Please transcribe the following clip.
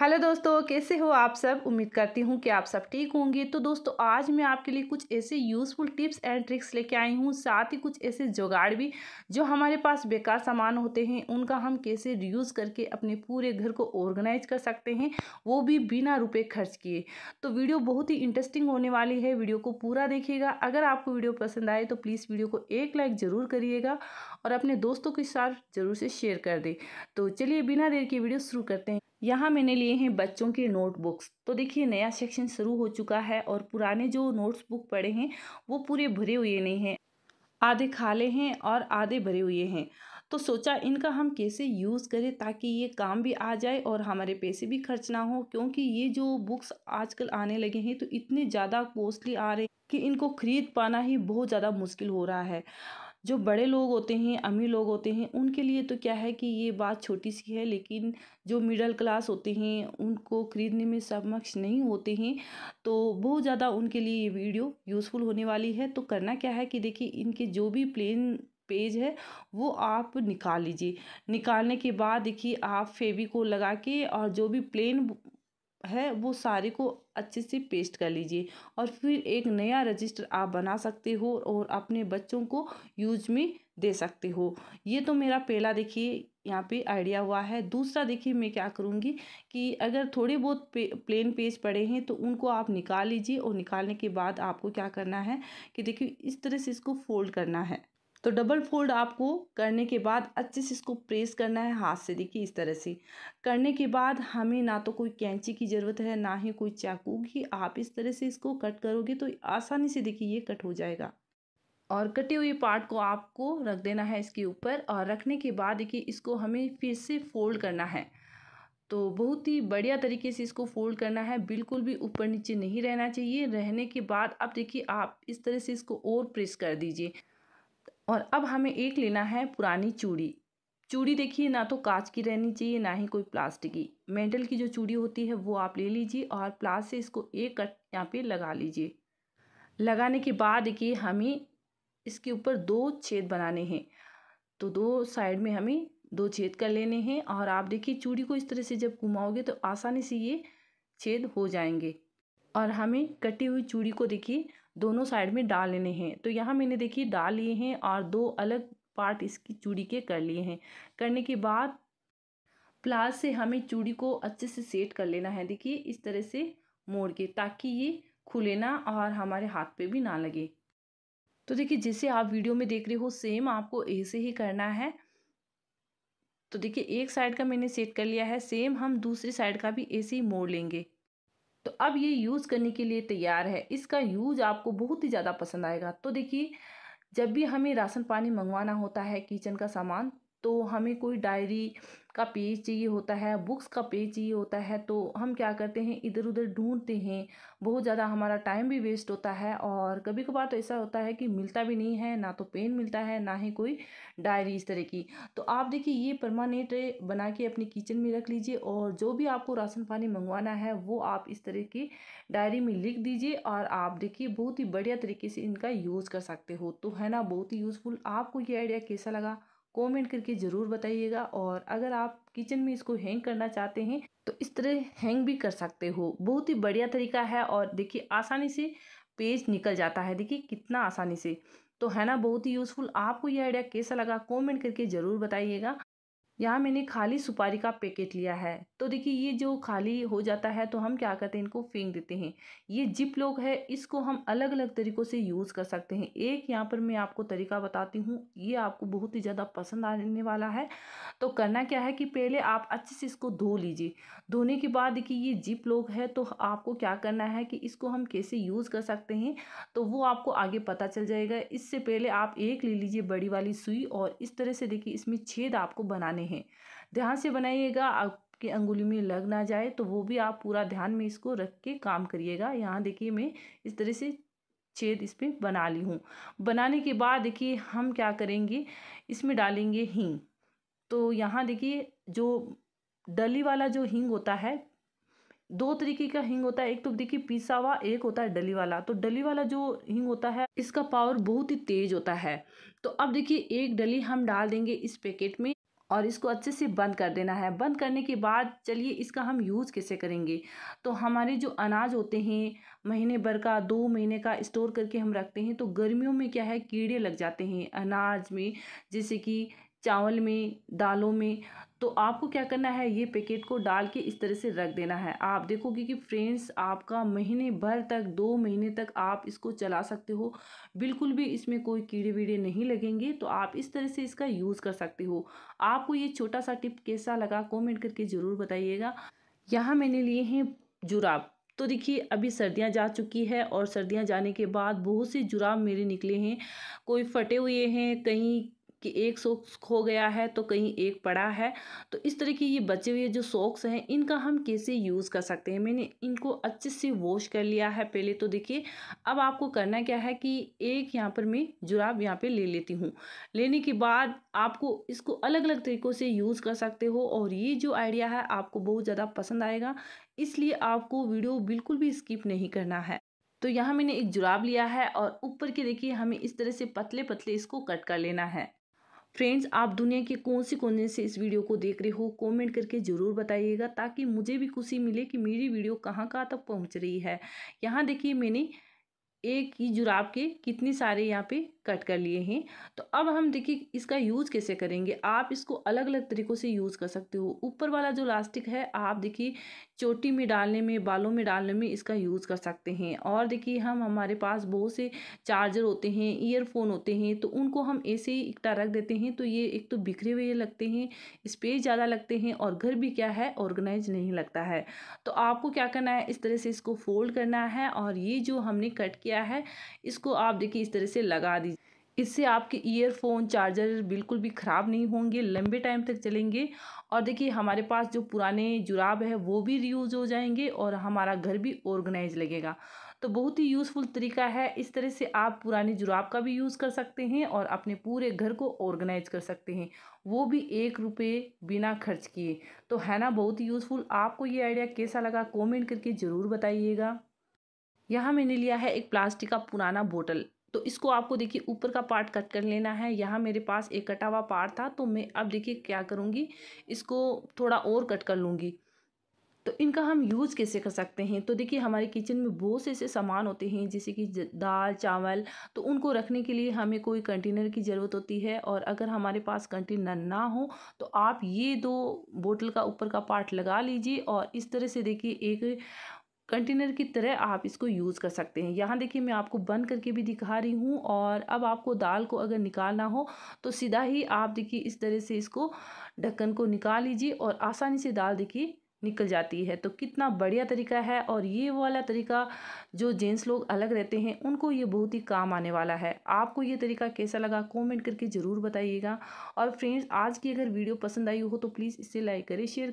hello दोस्तों कैसे हो आप सब उम्मीद करती हूँ कि आप सब ठीक होंगे तो दोस्तों आज मैं आपके लिए कुछ ऐसे यूज़फुल टिप्स एंड ट्रिक्स लेके आई हूँ साथ ही कुछ ऐसे जुगाड़ भी जो हमारे पास बेकार सामान होते हैं उनका हम कैसे रियूज़ करके अपने पूरे घर को ऑर्गेनाइज कर सकते हैं वो भी बिना रुपये खर्च किए तो वीडियो बहुत ही इंटरेस्टिंग होने वाली है वीडियो को पूरा देखिएगा अगर आपको वीडियो पसंद आए तो प्लीज़ वीडियो को एक लाइक ज़रूर करिएगा और अपने दोस्तों के साथ ज़रूर से शेयर कर दें तो चलिए बिना देर के वीडियो शुरू करते हैं यहाँ मैंने लिए हैं बच्चों के नोटबुक्स तो देखिए नया सेक्शन शुरू हो चुका है और पुराने जो नोट्स बुक पड़े हैं वो पूरे भरे हुए नहीं हैं आधे खाले हैं और आधे भरे हुए हैं तो सोचा इनका हम कैसे यूज़ करें ताकि ये काम भी आ जाए और हमारे पैसे भी खर्च ना हो क्योंकि ये जो बुक्स आजकल आने लगे हैं तो इतने ज़्यादा कॉस्टली आ रहे हैं कि इनको खरीद पाना ही बहुत ज़्यादा मुश्किल हो रहा है जो बड़े लोग होते हैं अमीर लोग होते हैं उनके लिए तो क्या है कि ये बात छोटी सी है लेकिन जो मिडल क्लास होते हैं उनको खरीदने में समक्ष नहीं होते हैं तो बहुत ज़्यादा उनके लिए ये वीडियो यूज़फुल होने वाली है तो करना क्या है कि देखिए इनके जो भी प्लेन पेज है वो आप निकाल लीजिए निकालने के बाद देखिए आप फेवी को लगा के और जो भी प्लेन है वो सारे को अच्छे से पेस्ट कर लीजिए और फिर एक नया रजिस्टर आप बना सकते हो और अपने बच्चों को यूज में दे सकते हो ये तो मेरा पहला देखिए यहाँ पे आइडिया हुआ है दूसरा देखिए मैं क्या करूँगी कि अगर थोड़े बहुत पे, प्लेन पेज पड़े हैं तो उनको आप निकाल लीजिए और निकालने के बाद आपको क्या करना है कि देखिए इस तरह से इसको फोल्ड करना है तो डबल फोल्ड आपको करने के बाद अच्छे से इसको प्रेस करना है हाथ से देखिए इस तरह से करने के बाद हमें ना तो कोई कैंची की ज़रूरत है ना ही कोई चाकू की आप इस तरह से इसको कट करोगे तो आसानी से देखिए ये कट हो जाएगा और कटे हुए पार्ट को आपको रख देना है इसके ऊपर और रखने के बाद देखिए इसको हमें फिर से फोल्ड करना है तो बहुत ही बढ़िया तरीके से इसको फोल्ड करना है बिल्कुल भी ऊपर नीचे नहीं रहना चाहिए रहने के बाद अब देखिए आप इस तरह से इसको और प्रेस कर दीजिए और अब हमें एक लेना है पुरानी चूड़ी चूड़ी देखिए ना तो कांच की रहनी चाहिए ना ही कोई प्लास्टिक की मेटल की जो चूड़ी होती है वो आप ले लीजिए और प्लास से इसको एक कट यहाँ पे लगा लीजिए लगाने के बाद देखिए हमें इसके ऊपर दो छेद बनाने हैं तो दो साइड में हमें दो छेद कर लेने हैं और आप देखिए चूड़ी को इस तरह से जब घुमाओगे तो आसानी से ये छेद हो जाएंगे और हमें कटी हुई चूड़ी को देखिए दोनों साइड में डाल लेने हैं तो यहाँ मैंने देखिए डाल लिए हैं और दो अलग पार्ट इसकी चूड़ी के कर लिए हैं करने के बाद प्लाज से हमें चूड़ी को अच्छे से सेट कर लेना है देखिए इस तरह से मोड़ के ताकि ये खुले ना और हमारे हाथ पे भी ना लगे तो देखिए जैसे आप वीडियो में देख रहे हो सेम आपको ऐसे ही करना है तो देखिए एक साइड का मैंने सेट कर लिया है सेम हम दूसरी साइड का भी ऐसे ही मोड़ लेंगे तो अब ये यूज़ करने के लिए तैयार है इसका यूज़ आपको बहुत ही ज़्यादा पसंद आएगा तो देखिए जब भी हमें राशन पानी मंगवाना होता है किचन का सामान तो हमें कोई डायरी का पेज चाहिए होता है बुक्स का पेज चाहिए होता है तो हम क्या करते हैं इधर उधर ढूंढते हैं बहुत ज़्यादा हमारा टाइम भी वेस्ट होता है और कभी कभार तो ऐसा होता है कि मिलता भी नहीं है ना तो पेन मिलता है ना ही कोई डायरी इस तरह की तो आप देखिए ये परमानेंट बना के अपने किचन में रख लीजिए और जो भी आपको राशन पानी मंगवाना है वो आप इस तरह की डायरी में लिख दीजिए और आप देखिए बहुत ही बढ़िया तरीके से इनका यूज़ कर सकते हो तो है ना बहुत ही यूज़फुल आपको ये आइडिया कैसा लगा कमेंट करके ज़रूर बताइएगा और अगर आप किचन में इसको हैंग करना चाहते हैं तो इस तरह हैंग भी कर सकते हो बहुत ही बढ़िया तरीका है और देखिए आसानी से पेज निकल जाता है देखिए कितना आसानी से तो है ना बहुत ही यूज़फुल आपको यह आइडिया कैसा लगा कमेंट करके ज़रूर बताइएगा यहाँ मैंने खाली सुपारी का पैकेट लिया है तो देखिए ये जो खाली हो जाता है तो हम क्या करते हैं इनको फेंक देते हैं ये जिप लोग है इसको हम अलग अलग तरीक़ों से यूज़ कर सकते हैं एक यहाँ पर मैं आपको तरीका बताती हूँ ये आपको बहुत ही ज़्यादा पसंद आने वाला है तो करना क्या है कि पहले आप अच्छे से इसको धो लीजिए धोने के बाद देखिए ये जिप लोग है तो आपको क्या करना है कि इसको हम कैसे यूज़ कर सकते हैं तो वो आपको आगे पता चल जाएगा इससे पहले आप एक ले लीजिए बड़ी वाली सुई और इस तरह से देखिए इसमें छेद आपको बनाने हैं ध्यान से बनाइएगा आपकी अंगुली में लग ना जाए तो वो भी आप पूरा ध्यान में इसको रख के काम करिएगा यहाँ देखिए मैं इस तरह से छेद इस पर बना ली हूँ बनाने के बाद देखिए हम क्या करेंगे इसमें डालेंगे हींग तो यहाँ देखिए जो डली वाला जो हींग होता है दो तरीके का हींग होता है एक तो देखिए पीसा हुआ एक होता है डली वाला तो डली वाला जो हींग होता है इसका पावर बहुत ही तेज होता है तो अब देखिए एक डली हम डाल देंगे इस पैकेट में और इसको अच्छे से बंद कर देना है बंद करने के बाद चलिए इसका हम यूज़ कैसे करेंगे तो हमारे जो अनाज होते हैं महीने भर का दो महीने का स्टोर करके हम रखते हैं तो गर्मियों में क्या है कीड़े लग जाते हैं अनाज में जैसे कि चावल में दालों में तो आपको क्या करना है ये पैकेट को डाल के इस तरह से रख देना है आप देखोगे कि फ्रेंड्स आपका महीने भर तक दो महीने तक आप इसको चला सकते हो बिल्कुल भी इसमें कोई कीड़े वीड़े नहीं लगेंगे तो आप इस तरह से इसका यूज़ कर सकते हो आपको ये छोटा सा टिप कैसा लगा कॉमेंट करके ज़रूर बताइएगा यहाँ मैंने लिए हैं जुराब तो देखिए अभी सर्दियां जा चुकी है और सर्दियां जाने के बाद बहुत से जुराब मेरे निकले हैं कोई फटे हुए हैं कहीं कि एक सॉक्स खो गया है तो कहीं एक पड़ा है तो इस तरह की ये बचे हुए जो सॉक्स हैं इनका हम कैसे यूज़ कर सकते हैं मैंने इनको अच्छे से वॉश कर लिया है पहले तो देखिए अब आपको करना क्या है कि एक यहाँ पर मैं जुराब यहाँ पर ले लेती हूँ लेने के बाद आपको इसको अलग अलग तरीक़ों से यूज़ कर सकते हो और ये जो आइडिया है आपको बहुत ज़्यादा पसंद आएगा इसलिए आपको वीडियो बिल्कुल भी स्किप नहीं करना है तो यहाँ मैंने एक जुराब लिया है और ऊपर के देखिए हमें इस तरह से पतले पतले इसको कट कर लेना है फ्रेंड्स आप दुनिया के कौन से कोने से इस वीडियो को देख रहे हो कमेंट करके ज़रूर बताइएगा ताकि मुझे भी खुशी मिले कि मेरी वीडियो कहाँ कहाँ तक पहुँच रही है यहाँ देखिए मैंने एक ही जुराब के कितने सारे यहाँ पे कट कर लिए हैं तो अब हम देखिए इसका यूज़ कैसे करेंगे आप इसको अलग अलग तरीक़ों से यूज़ कर सकते हो ऊपर वाला जो लास्टिक है आप देखिए चोटी में डालने में बालों में डालने में इसका यूज़ कर सकते हैं और देखिए हम हमारे पास बहुत से चार्जर होते हैं ईयरफोन होते हैं तो उनको हम ऐसे ही इकट्ठा रख देते हैं तो ये एक तो बिखरे हुए लगते हैं स्पेस ज़्यादा लगते हैं और घर भी क्या है ऑर्गेनाइज नहीं लगता है तो आपको क्या करना है इस तरह से इसको फोल्ड करना है और ये जो हमने कट किया है इसको आप देखिए इस तरह से लगा दीजिए इससे आपके ईयरफोन चार्जर बिल्कुल भी ख़राब नहीं होंगे लंबे टाइम तक चलेंगे और देखिए हमारे पास जो पुराने जुराब है वो भी रीयूज़ हो जाएंगे और हमारा घर भी ऑर्गेनाइज लगेगा तो बहुत ही यूज़फुल तरीका है इस तरह से आप पुराने जुराब का भी यूज़ कर सकते हैं और अपने पूरे घर को ऑर्गेनाइज कर सकते हैं वो भी एक रुपये बिना खर्च किए तो है ना बहुत ही यूज़फुल आपको ये आइडिया कैसा लगा कॉमेंट करके ज़रूर बताइएगा यहाँ मैंने लिया है एक प्लास्टिक का पुराना बोतल तो इसको आपको देखिए ऊपर का पार्ट कट कर लेना है यहाँ मेरे पास एक कटा हुआ पार्ट था तो मैं अब देखिए क्या करूँगी इसको थोड़ा और कट कर लूँगी तो इनका हम यूज़ कैसे कर सकते हैं तो देखिए हमारे किचन में बहुत से ऐसे सामान होते हैं जैसे कि दाल चावल तो उनको रखने के लिए हमें कोई कंटेनर की ज़रूरत होती है और अगर हमारे पास कंटेनर ना हो तो आप ये दो बोतल का ऊपर का पार्ट लगा लीजिए और इस तरह से देखिए एक कंटेनर की तरह आप इसको यूज़ कर सकते हैं यहाँ देखिए मैं आपको बंद करके भी दिखा रही हूँ और अब आपको दाल को अगर निकालना हो तो सीधा ही आप देखिए इस तरह से इसको ढक्कन को निकाल लीजिए और आसानी से दाल देखिए निकल जाती है तो कितना बढ़िया तरीका है और ये वाला तरीका जो जेंट्स लोग अलग रहते हैं उनको ये बहुत ही काम आने वाला है आपको ये तरीका कैसा लगा कमेंट करके ज़रूर बताइएगा और फ्रेंड्स आज की अगर वीडियो पसंद आई हो तो प्लीज़ इसे लाइक करें शेयर